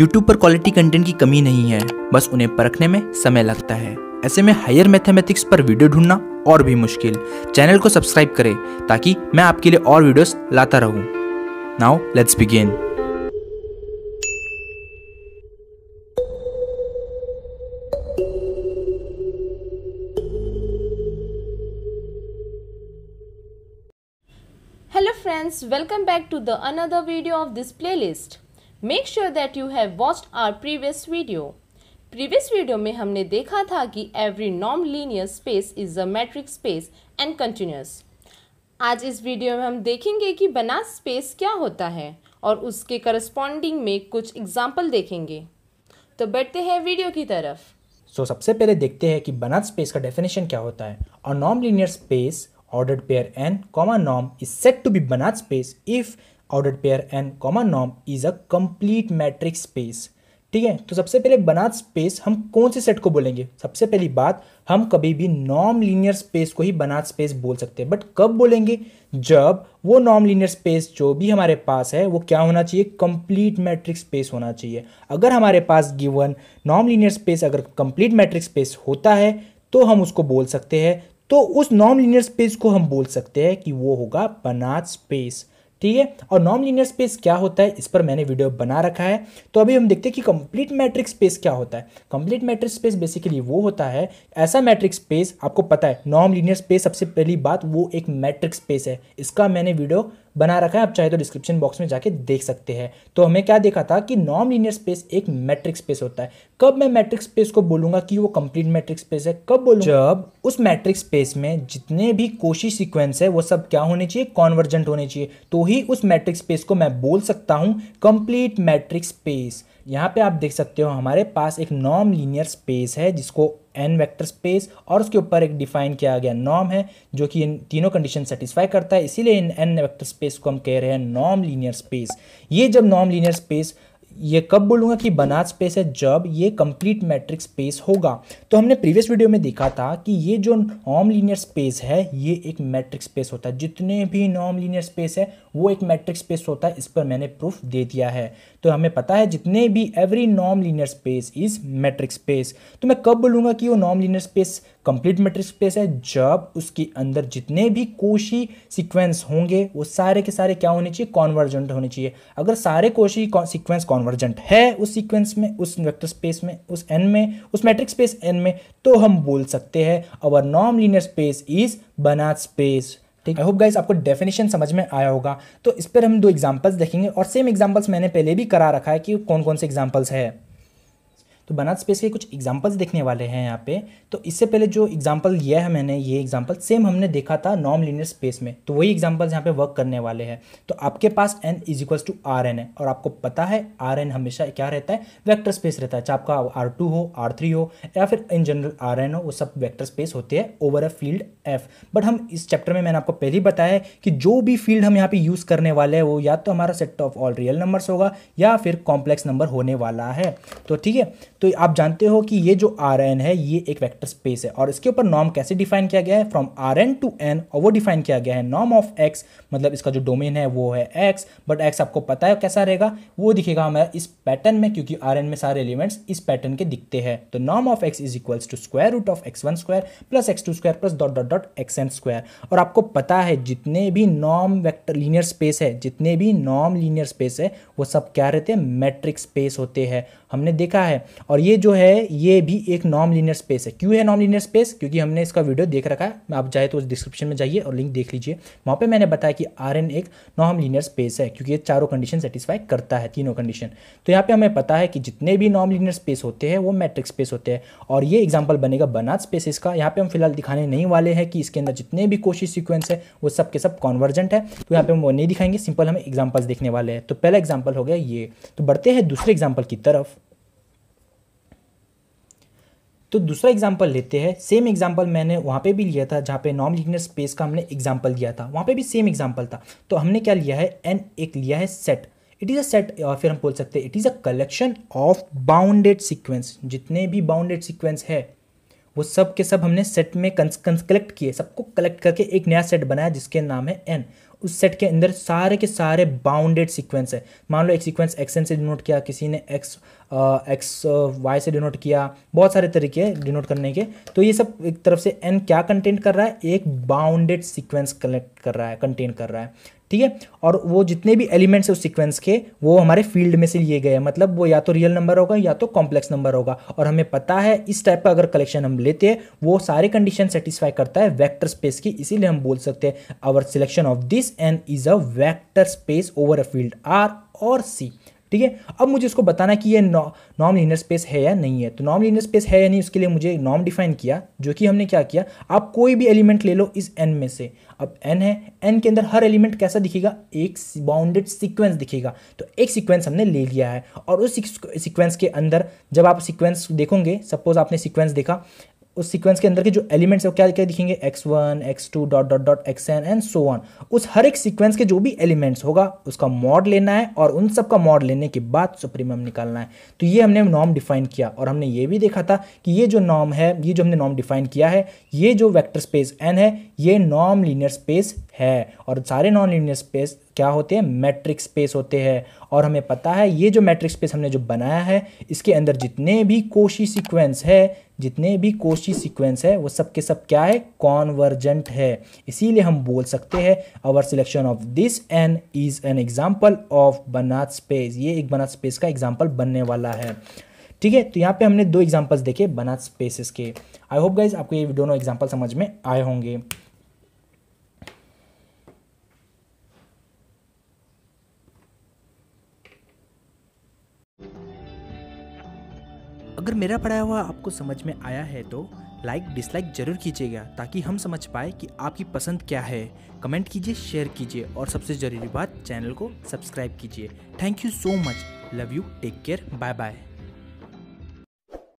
YouTube पर quality content की कमी नहीं है बस उन्हें परखने में समय लगता है ऐसे में हायर मैथमेटिक्स पर वीडियो ढूंढना और भी मुश्किल चैनल को सब्सक्राइब करें ताकि मैं आपके लिए और वीडियोस लाता रहूं। Now let's begin Hello friends, welcome back to the another video of this playlist. Make sure that you have watched our previous video previous video में हमने देखा था कि every non linear space is a metric space and continuous आज इस video में हम देखेंगे कि बना स्पेस क्या होता है और उसके करस्पॉन्डिंग में कुछ एग्जाम्पल देखेंगे तो बैठते हैं वीडियो की तरफ सो so, सबसे पहले देखते हैं कि बनात स्पेस का डेफिनेशन क्या होता है और non linear space ordered pair N comma नॉम is set to be Banach space if order pair N comma नॉम is a complete metric space ठीक है तो सबसे पहले बनात स्पेस हम कौन से सेट को बोलेंगे सबसे पहली बात हम कभी भी नॉम लीनियर स्पेस को ही बनात स्पेस बोल सकते हैं बट कब बोलेंगे जब वो नॉम लीनियर स्पेस जो भी हमारे पास है वो क्या होना चाहिए कंप्लीट मैट्रिक स्पेस होना चाहिए अगर हमारे पास गिवन नॉम लीनियर स्पेस अगर कंप्लीट मैट्रिक स्पेस होता है तो हम उसको बोल सकते हैं तो उस नॉम लीनियर स्पेस को हम बोल सकते हैं कि वो होगा बनात स्पेस ठीक है और नॉन लीनियर स्पेस क्या होता है इस पर मैंने वीडियो बना रखा है तो अभी हम देखते हैं कि कंप्लीट मैट्रिक स्पेस क्या होता है कंप्लीट मैट्रिक स्पेस बेसिकली वो होता है ऐसा मैट्रिक स्पेस आपको पता है नॉन लीनियर स्पेस सबसे पहली बात वो एक मैट्रिक स्पेस है इसका मैंने वीडियो बना रखा है आप चाहे तो डिस्क्रिप्शन बॉक्स में जाके देख सकते हैं तो हमें क्या देखा था कि नॉन लीनियर स्पेस एक मैट्रिक स्पेस होता है कब मैं मैट्रिक स्पेस को बोलूंगा कि वो कंप्लीट मैट्रिक स्पेस है कब बोलूंगा जब उस मैट्रिक स्पेस में जितने भी कोशी सीक्वेंस है वो सब क्या होने चाहिए कॉन्वर्जेंट होने चाहिए तो ही उस मैट्रिक स्पेस को मैं बोल सकता हूं कंप्लीट मैट्रिक स्पेस यहाँ पे आप देख सकते हो हमारे पास एक नॉम लीनियर स्पेस है जिसको एन वेक्टर स्पेस और उसके ऊपर एक डिफाइन किया गया नॉम है जो कि इन तीनों कंडीशन सेटिस्फाई करता है इसीलिए इन एन वेक्टर स्पेस को हम कह रहे हैं नॉम लीनियर स्पेस ये जब नॉम लीनियर स्पेस ये कब बोलूँगा कि बनात स्पेस है जब ये कंप्लीट मैट्रिक स्पेस होगा तो हमने प्रीवियस वीडियो में देखा था कि ये जो नॉम लीनियर स्पेस है ये एक मैट्रिक स्पेस होता है जितने भी नॉम लीनियर स्पेस है वो एक मैट्रिक स्पेस होता है इस पर मैंने प्रूफ दे दिया है तो हमें पता है जितने भी एवरी नॉम linear space is metric space तो मैं कब बोलूंगा कि वो नॉम linear space complete metric space है जब उसके अंदर जितने भी कोशी सीक्वेंस होंगे वो सारे के सारे क्या होने चाहिए कॉन्वर्जेंट होने चाहिए अगर सारे कोशी सीक्वेंस कॉन्वर्जेंट है उस सीक्वेंस में उस वेक्टर स्पेस में उस एन में उस मैट्रिक स्पेस एन में तो हम बोल सकते हैं अवर नॉम linear space is Banach space ठीक आई होप गाइस आपको डेफिनेशन समझ में आया होगा तो इस पर हम दो एग्जाम्पल्स देखेंगे और सेम एग्जाम्पल्स मैंने पहले भी करा रखा है कि कौन कौन से एग्जाम्पल्स है तो बनात स्पेस के कुछ एग्जाम्पल्स देखने वाले हैं यहाँ पे तो इससे पहले जो एग्जाम्पल लिया है मैंने ये एग्जाम्पल सेम हमने देखा था नॉन लीनियर स्पेस में तो वही एग्जाम्पल्स यहाँ पे वर्क करने वाले हैं तो आपके पास N is equals to R N है और आपको पता है आर एन हमेशा क्या रहता है वैक्टर स्पेस रहता है चाहे आपका आर टू हो आर थ्री हो या फिर इन जनरल आर एन हो वो सब वैक्टर स्पेस होते हैं over a field F but हम इस चैप्टर में मैंने आपको पहले ही बताया कि जो भी फील्ड हम यहाँ पे यूज़ करने वाले हैं वो या तो हमारा set of all real numbers होगा या फिर कॉम्प्लेक्स नंबर होने वाला है तो ठीक है तो आप जानते हो कि ये जो आर एन है ये एक वेक्टर स्पेस है और इसके ऊपर नॉम कैसे डिफाइन किया गया है from R N to N और वो डिफाइन किया गया है नॉम ऑफ एक्स मतलब इसका जो डोमेन है वो है एक्स बट एक्स आपको पता है कैसा रहेगा वो दिखेगा हमारा इस पैटर्न में क्योंकि आर एन में सारे एलिमेंट्स इस पैटर्न के दिखते हैं तो नॉम of X is equals to square root of X one square plus X two square plus dot dot dot X N square और आपको पता है जितने भी नॉम वैक्टर लीनियर स्पेस है जितने भी नॉम लीनियर स्पेस है वो सब क्या रहते हैं मैट्रिक स्पेस होते हैं हमने देखा है और ये जो है ये भी एक नॉन लीनियर स्पेस है क्यों है नॉन लीनियर स्पेस क्योंकि हमने इसका वीडियो देख रखा है आप चाहे तो उस डिस्क्रिप्शन में जाइए और लिंक देख लीजिए वहाँ पर मैंने बताया कि आर एक नॉन लीनियर स्पेस है क्योंकि ये चारों कंडीशन सेटिस्फाई करता है तीनों कंडीशन तो यहाँ पर हमें पता है कि जितने भी नॉन लीनियर स्पेस होते हैं वो मैट्रिक स्पेस होते हैं और ये एग्जाम्पल बनेगा बनात स्पेसिस का यहाँ पर हम फिलहाल दिखाने नहीं वाले हैं कि इसके अंदर जितने भी कोशिश सिक्वेंस है वो सब के सब कॉन्वर्जेंट है तो यहाँ पर हम वो नहीं दिखाएंगे सिंपल हमें एग्जाम्पल्स देखने वाले हैं तो पहला एग्जाम्पल हो गया ये तो बढ़ते हैं दूसरे एग्जाम्पल की तरफ तो दूसरा एग्जाम्पल लेते हैं सेम एग्जाम्पल मैंने वहाँ पे भी लिया था जहाँ पे नॉन लीनियर स्पेस का हमने एग्जाम्पल दिया था वहाँ पे भी सेम एग्जाम्पल था तो हमने क्या लिया है एन एक लिया है set it is a set और फिर हम बोल सकते हैं it is a collection of bounded sequence जितने भी बाउंडेड सिक्वेंस है वो सब के सब हमने सेट में कलेक्ट किए सबको कलेक्ट करके एक नया सेट बनाया जिसके नाम है एन उस सेट के अंदर सारे के सारे बाउंडेड सीक्वेंस है मान लो एक सीक्वेंस एन से डिनोट किया किसी ने एक्स एक्स वाई से डिनोट किया बहुत सारे तरीके हैं डिनोट करने के तो ये सब एक तरफ से एन क्या कंटेंट कर रहा है एक बाउंडेड सीक्वेंस कलेक्ट कर रहा है कंटेंट कर रहा है ठीक है और वो जितने भी एलिमेंट्स हैं उस सिक्वेंस के वो हमारे फील्ड में से लिए गए हैं मतलब वो या तो रियल नंबर होगा या तो कॉम्प्लेक्स नंबर होगा और हमें पता है इस टाइप का अगर कलेक्शन हम लेते हैं वो सारे कंडीशन सेटिस्फाई करता है वैक्टर स्पेस की इसीलिए हम बोल सकते हैं our selection of this and is a vector space over a field R और सी ठीक है अब मुझे इसको बताना कि ये नॉम लीनियर स्पेस है या नहीं है तो नॉम लीनियर स्पेस है या नहीं उसके लिए मुझे नॉम डिफाइन किया जो कि हमने क्या किया आप कोई भी एलिमेंट ले लो इस एन में से अब एन है एन के अंदर हर एलिमेंट कैसा दिखेगा एक बाउंडेड सिक्वेंस दिखेगा तो एक सिक्वेंस हमने ले लिया है और उस सिक्वेंस के अंदर जब आप सिक्वेंस देखोगे सपोज आपने सिक्वेंस देखा उस सीक्वेंस के अंदर के जो एलिमेंट्स है वो क्या क्या दिखेंगे X one X two dot dot dot X N and so on उस हर एक सीक्वेंस के जो भी एलिमेंट्स होगा उसका मॉड लेना है और उन सब का मॉड लेने के बाद सुप्रीमम निकालना है तो ये हमने नॉम डिफाइन किया और हमने ये भी देखा था कि ये जो नॉम है ये जो हमने नॉम डिफाइन किया है ये जो वैक्टर स्पेस एन है ये नॉम लीनियर स्पेस है और सारे नॉन लीनियर स्पेस क्या होते हैं मैट्रिक स्पेस होते हैं और हमें पता है ये जो मैट्रिक स्पेस हमने जो बनाया है इसके अंदर जितने भी कोशी सीक्वेंस है जितने भी कोशी सीक्वेंस है वो सब के सब क्या है कॉन्वर्जेंट है इसीलिए हम बोल सकते हैं our selection of this N is an example of Banach space ये एक बनाथ स्पेस का एग्जाम्पल बनने वाला है ठीक है तो यहाँ पे हमने दो एग्जाम्पल्स देखे बनाथ स्पेसेस के आई होप गाइज आपको ये दोनों एग्जाम्पल समझ में आए होंगे अगर मेरा पढ़ाया हुआ आपको समझ में आया है तो लाइक डिसलाइक जरूर कीजिएगा ताकि हम समझ पाए कि आपकी पसंद क्या है कमेंट कीजिए शेयर कीजिए और सबसे ज़रूरी बात चैनल को सब्सक्राइब कीजिए thank you so much love you take care bye bye